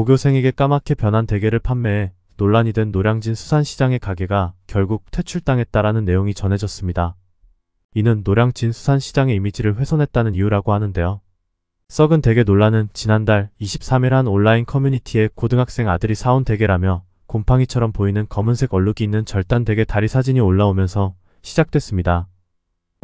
고교생에게 까맣게 변한 대게를 판매해 논란이 된 노량진 수산시장의 가게가 결국 퇴출당했다라는 내용이 전해졌습니다. 이는 노량진 수산시장의 이미지를 훼손했다는 이유라고 하는데요. 썩은 대게 논란은 지난달 23일 한 온라인 커뮤니티에 고등학생 아들이 사온 대게라며 곰팡이처럼 보이는 검은색 얼룩이 있는 절단 대게 다리 사진이 올라오면서 시작됐습니다.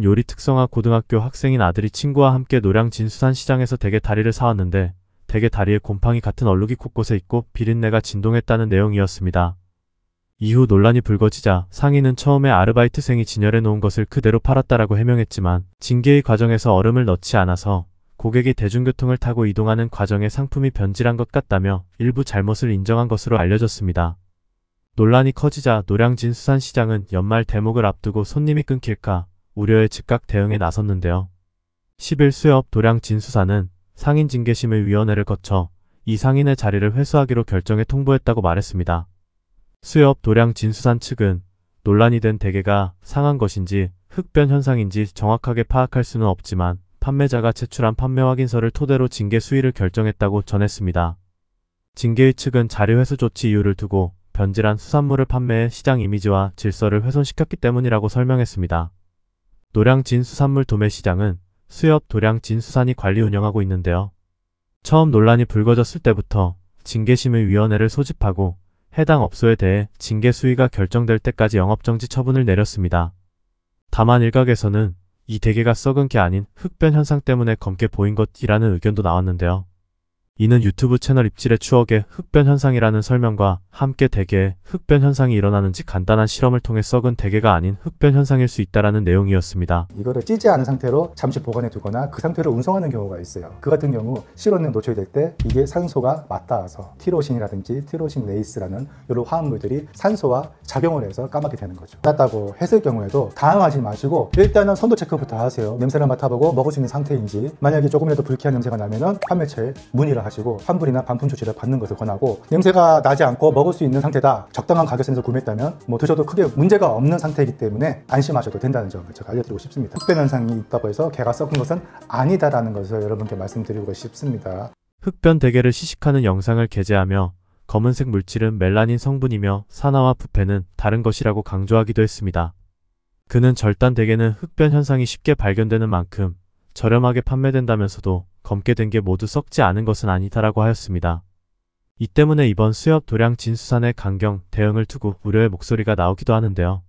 요리 특성화 고등학교 학생인 아들이 친구와 함께 노량진 수산시장에서 대게 다리를 사왔는데 대개 다리에 곰팡이 같은 얼룩이 곳곳에 있고 비린내가 진동했다는 내용이었습니다. 이후 논란이 불거지자 상인은 처음에 아르바이트생이 진열해 놓은 것을 그대로 팔았다라고 해명했지만 징계의 과정에서 얼음을 넣지 않아서 고객이 대중교통을 타고 이동하는 과정에 상품이 변질한 것 같다며 일부 잘못을 인정한 것으로 알려졌습니다. 논란이 커지자 노량진 수산시장은 연말 대목을 앞두고 손님이 끊길까 우려에 즉각 대응에 나섰는데요. 10일 수협 노량진 수산은 상인징계심의위원회를 거쳐 이 상인의 자리를 회수하기로 결정해 통보했다고 말했습니다. 수협 도량 진수산 측은 논란이 된대게가 상한 것인지 흑변 현상인지 정확하게 파악할 수는 없지만 판매자가 제출한 판매 확인서를 토대로 징계 수위를 결정했다고 전했습니다. 징계위 측은 자료 회수 조치 이유를 두고 변질한 수산물을 판매해 시장 이미지와 질서를 훼손시켰기 때문이라고 설명했습니다. 노량진 수산물 도매 시장은 수협 도량 진수산이 관리 운영하고 있는데요. 처음 논란이 불거졌을 때부터 징계심의위원회를 소집하고 해당 업소에 대해 징계 수위가 결정될 때까지 영업정지 처분을 내렸습니다. 다만 일각에서는 이 대게가 썩은 게 아닌 흑변 현상 때문에 검게 보인 것이라는 의견도 나왔는데요. 이는 유튜브 채널 입질의 추억의 흑변 현상이라는 설명과 함께 대개의 흑변 현상이 일어나는지 간단한 실험을 통해 썩은 대개가 아닌 흑변 현상일 수 있다라는 내용이었습니다. 이거를 찌지 않은 상태로 잠시 보관해 두거나 그 상태로 운송하는 경우가 있어요. 그 같은 경우 실온에 노출될 때 이게 산소가 맞닿아서 티로신이라든지 티로신 레이스라는 이런 화합물들이 산소와 작용을 해서 까맣게 되는 거죠. 맞다고 했을 경우에도 당황하지 마시고 일단은 선도 체크부터 하세요. 냄새를 맡아보고 먹을 수 있는 상태인지 만약에 조금이라도 불쾌한 냄새가 나면은 판매처에 문의를 나가시고 환불이나 반품 조치를 받는 것을 권하고 냄새가 나지 않고 먹을 수 있는 상태다 적당한 가격 선에서 구매했다면 뭐 드셔도 크게 문제가 없는 상태이기 때문에 안심하셔도 된다는 점을 제가 알려드리고 싶습니다 흑변 현상이 있다고 해서 개가 썩은 것은 아니다라는 것을 여러분께 말씀드리고 싶습니다 흑변 대개를 시식하는 영상을 게재하며 검은색 물질은 멜라닌 성분이며 산화와 부패는 다른 것이라고 강조하기도 했습니다. 그는 절단 대개는 흑변 현상이 쉽게 발견되는 만큼 저렴하게 판매된다면서도 검게 된 게 모두 썩지 않은 것은 아니다라고 하였습니다. 이 때문에 이번 수협 도량 진수산의 강경 대응을 두고 우려의 목소리가 나오기도 하는데요.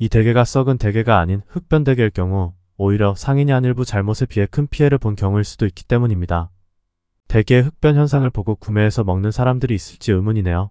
이 대게가 썩은 대게가 아닌 흑변 대게일 경우 오히려 상인이 한 일부 잘못에 비해 큰 피해를 본 경우일 수도 있기 때문입니다. 대게의 흑변 현상을 보고 구매해서 먹는 사람들이 있을지 의문이네요.